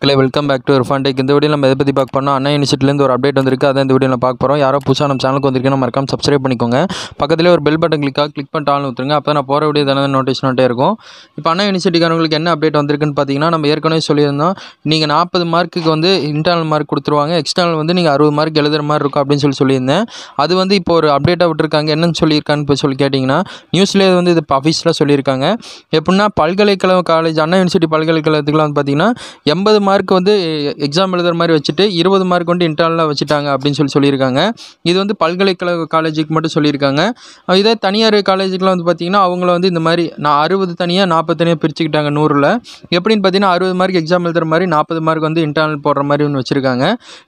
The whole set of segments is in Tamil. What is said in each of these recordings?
மக்களே welcome back to Irfan tech இந்த வீடியோ நம்ம எதை பற்றி பார்க்க போனோம் அண்ணா யூனிவர்சிட்டிலேருந்து ஒரு அப்டேட் வந்திருக்கு அதான் இந்த வீடியோ பார்க்க போகிறோம் யாரோ புதுசாக நம்ம சேனலுக்கு வந்திருக்கேன் மறக்காம சப்ஸ்கிரைப் பண்ணிக்கோங்க பக்கத்துலேயே ஒரு பெல் பட்டன் கிளிக்காக கிளிக் பண்ணிட்டு ஆள் ஊற்றுங்க அப்போ நான் போகிற வீடியோ தானே நோட்டீஸ் நோட்டே இருக்கும் இப்போ அண்ணா யூனிவர்சிட்டிக்காரங்களுக்கு என்ன அப்டேட் வந்திருக்குன்னு பார்த்தீங்கன்னா நம்ம ஏற்கனவே சொல்லியிருந்தோம் நீங்கள் நாற்பது மார்க்குக்கு வந்து இன்டர்னல் மார்க் கொடுத்துருவாங்க எக்ஸ்டர்னல் வந்து நீங்கள் அறுபது மார்க் எழுதுகிற மாதிரி இருக்கும் அப்படின்னு சொல்லி சொல்லியிருந்தேன் அது வந்து இப்போ ஒரு அப்டேட்டாக விட்டுருக்காங்க என்னன்னு சொல்லியிருக்கான்னு இப்போ சொல்லி கேட்டிங்கன்னா நியூஸ்லேயே வந்து இது அஃபீஷியலாக சொல்லியிருக்காங்க எப்படின்னா பல்கலைக்கழக காலேஜ் அண்ணா யூனிவர்சிட்டி பல்கலைக்கழகத்துக்குலாம் வந்து பார்த்தீங்கன்னா எண்பது மார்க் வந்து எக்ஸாம் எழுதுகிற மாதிரி வச்சுட்டு இருபது மார்க் வந்து இன்டர்னலாக வச்சுட்டாங்க அப்படின்னு சொல்லி சொல்லியிருக்காங்க இது வந்து பல்கலைக்கழக காலேஜுக்கு மட்டும் சொல்லியிருக்காங்க இதே தனியார் காலேஜுக்குலாம் வந்து பார்த்திங்கன்னா அவங்கள வந்து இந்த மாதிரி நான் அறுபது தனியாக நாற்பது தனியாக பிரிச்சுக்கிட்டாங்க நூறில் எப்படின்னு பார்த்தீங்கன்னா அறுபது மார்க் எக்ஸாம் எழுதுகிற மாதிரி நாற்பது மார்க் வந்து இன்டர்னல் போடுற மாதிரி ஒன்று வச்சுருக்காங்க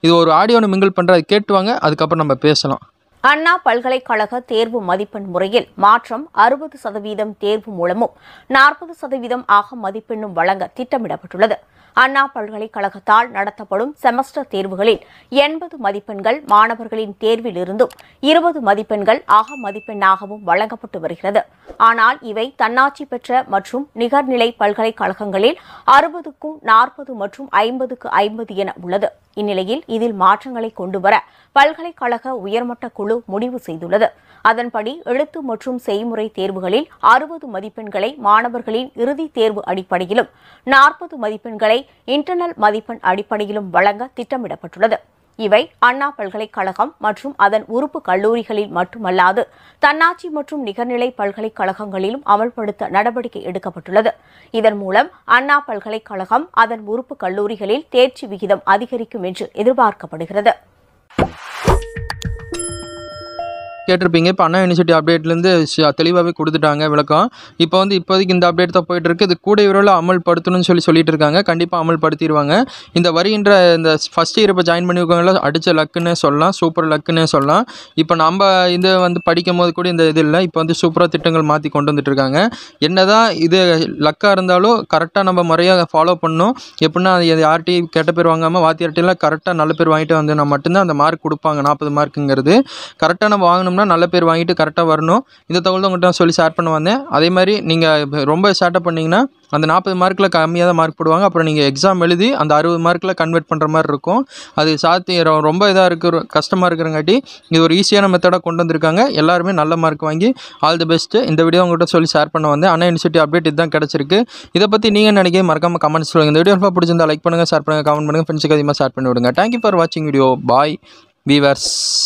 இது ஒரு ஒன்று மிங்கிள் பண்ணுற அது கேட்டுவாங்க அதுக்கப்புறம் நம்ம பேசலாம் அண்ணா பல்கலைக்கழக தேர்வு மதிப்பெண் முறையில் மாற்றம் அறுபது சதவீதம் தேர்வு மூலமும் நாற்பது சதவீதம் ஆக மதிப்பெண்ணும் வழங்க திட்டமிடப்பட்டுள்ளது அண்ணா பல்கலைக்கழகத்தால் நடத்தப்படும் செமஸ்டர் தேர்வுகளில் எண்பது மதிப்பெண்கள் மாணவர்களின் தேர்வில் இருந்தும் இருபது மதிப்பெண்கள் அக மதிப்பெண்ணாகவும் வழங்கப்பட்டு வருகிறது ஆனால் இவை தன்னாட்சி பெற்ற மற்றும் நிகர்நிலை பல்கலைக்கழகங்களில் அறுபதுக்கும் நாற்பது மற்றும் ஐம்பதுக்கு ஐம்பது என உள்ளது இந்நிலையில் இதில் மாற்றங்களை கொண்டுவர பல்கலைக்கழக உயர்மட்ட குழு முடிவு செய்துள்ளது அதன்படி எழுத்து மற்றும் செய்முறை தேர்வுகளில் அறுபது மதிப்பெண்களை மாணவர்களின் இறுதி தேர்வு அடிப்படையிலும் நாற்பது மதிப்பெண்களை இன்டர்னல் மதிப்பெண் அடிப்படையிலும் வழங்க திட்டமிடப்பட்டுள்ளது இவை அண்ணா பல்கலைக்கழகம் மற்றும் அதன் உறுப்பு கல்லூரிகளில் மட்டுமல்லாது தன்னாட்சி மற்றும் நிகர்நிலை பல்கலைக்கழகங்களிலும் அமல்படுத்த நடவடிக்கை எடுக்கப்பட்டுள்ளது இதன் மூலம் அண்ணா பல்கலைக்கழகம் அதன் உறுப்பு கல்லூரிகளில் தேர்ச்சி விகிதம் அதிகரிக்கும் என்று எதிர்பார்க்கப்படுகிறது கேட்டிருப்பீங்க இப்போ அண்ணா யூனிவர்சிட்டி அப்டேட்லேருந்து தெளிவாகவே கொடுத்துட்டாங்க விளக்கம் இப்போ வந்து இப்போதைக்கு இந்த அப்டேட் தான் இருக்கு இது கூட இவரோட அமல்படுத்தணும்னு சொல்லி சொல்லிட்டு இருக்காங்க கண்டிப்பாக அமல்படுத்திடுவாங்க இந்த வருகின்ற இந்த ஃபஸ்ட் இயர் இப்போ ஜாயின் பண்ணியிருக்கவங்கள அடித்த லக்குன்னு சொல்லலாம் சூப்பர் லக்குன்னு சொல்லலாம் இப்போ நம்ம இது வந்து படிக்கும் போது கூட இந்த இது இல்லை இப்போ வந்து சூப்பராக திட்டங்கள் மாற்றி கொண்டு வந்துட்டு இருக்காங்க என்ன தான் இது லக்காக இருந்தாலும் கரெக்டாக நம்ம முறையாக ஃபாலோ பண்ணணும் எப்படின்னா அது யார்கிட்டையும் கெட்ட பேர் வாங்காமல் வாத்தியார்ட்டையெல்லாம் கரெக்டாக நல்ல பேர் வாங்கிட்டு வந்தோம்னா மட்டும்தான் அந்த மார்க் கொடுப்பாங்க நாற்பது மார்க்குங்கிறது கரெக்டாக நம்ம வாங்கினோம்னா பண்ணோம்னா நல்ல பேர் வாங்கிட்டு கரெக்டாக வரணும் இந்த தகவல் தான் உங்கள்கிட்ட சொல்லி ஷேர் பண்ண வந்தேன் அதே மாதிரி நீங்கள் ரொம்ப ஷார்ட்டாக பண்ணிங்கன்னா அந்த நாற்பது மார்க்கில் கம்மியாக தான் மார்க் போடுவாங்க அப்புறம் நீங்கள் எக்ஸாம் எழுதி அந்த அறுபது மார்க்கில் கன்வெர்ட் பண்ணுற மாதிரி இருக்கும் அது சாத்தி ரொம்ப இதாக இருக்கிற கஷ்டமாக இருக்கிறங்காட்டி இது ஒரு ஈஸியான மெத்தடாக கொண்டு வந்திருக்காங்க எல்லாருமே நல்ல மார்க் வாங்கி ஆல் தி பெஸ்ட்டு இந்த வீடியோ உங்கள்கிட்ட சொல்லி ஷேர் பண்ண வந்தேன் அண்ணா யூனிவர்சிட்டி அப்டேட் இதுதான் கிடச்சிருக்கு இதை பற்றி நீங்கள் நினைக்க மறக்காமல் கமெண்ட்ஸ் சொல்லுங்கள் இந்த வீடியோ ரொம்ப பிடிச்சிருந்தால் லைக் பண்ணுங்கள் ஷேர் பண்ணுங்கள் கமெண்ட் பண்ணுங்கள் ஃப்ரெண்ட்ஸுக்கு அதிகமாக ஷேர் பண்ணி விடுங்க தேங்க்யூ ஃபார் வாட்சிங் வீடியோ பாய் வீவர்ஸ்